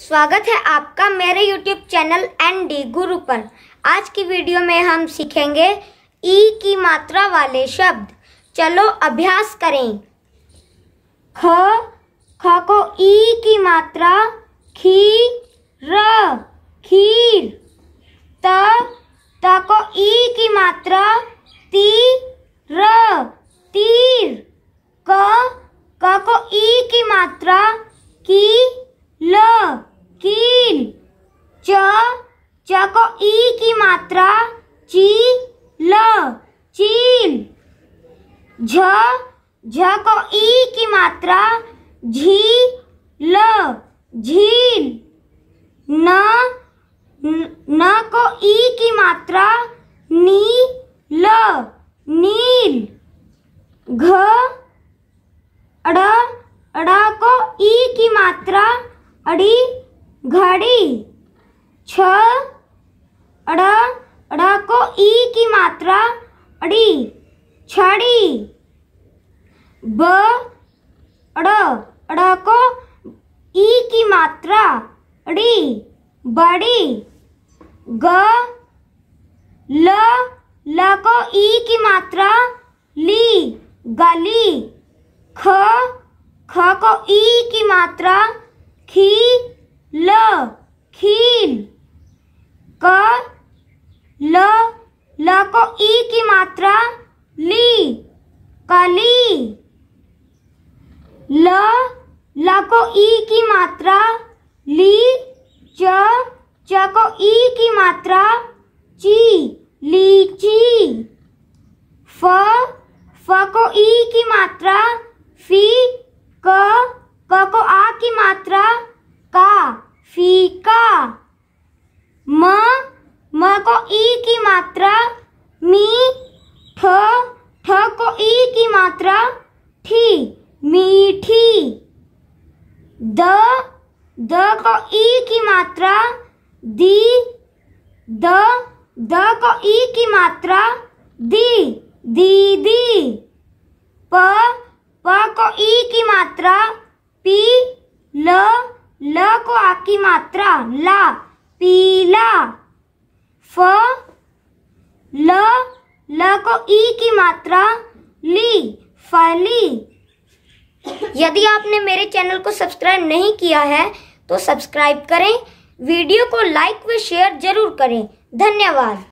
स्वागत है आपका मेरे YouTube चैनल एन डी गुरु पर आज की वीडियो में हम सीखेंगे ई e की मात्रा वाले शब्द चलो अभ्यास करें ख ख को ई e की मात्रा खी र खीर त त को ई e की मात्रा ती र तीर क क को ई की मात्रा की ल कील च च को ई की मात्रा ची ल चील झ झ को ई की मात्रा झी ल झील न न को ई की मात्रा नी ल नील घ अड़ अड़ को ई की मात्रा अड़ी घड़ी छ अड़ा अड़ा को ई की मात्रा अड़ी छड़ी ब अड़ अड़ा को ई की मात्रा अड़ी बड़ी ग ल ल को ई की मात्रा ली गली ख ख को ई की मात्रा खी ल खील क ल ल को ई की मात्रा ली कली ल ल को ई की मात्रा ली च च को ई की मात्रा ची ली ची फ फ को ई की मात्रा फी क को आ की मात्रा का फी का म म को ई की मात्रा मी ठ ठ को ई की मात्रा ठी मीठी द द को ई की मात्रा दी द द को ई की मात्रा दी दीदी दी, प प को ई की मात्रा पी ल ल को आकी मात्रा ला पीला फ ल ल को ई की मात्रा ली फली यदि आपने मेरे चैनल को सब्सक्राइब नहीं किया है तो सब्सक्राइब करें वीडियो को लाइक व शेयर जरूर करें धन्यवाद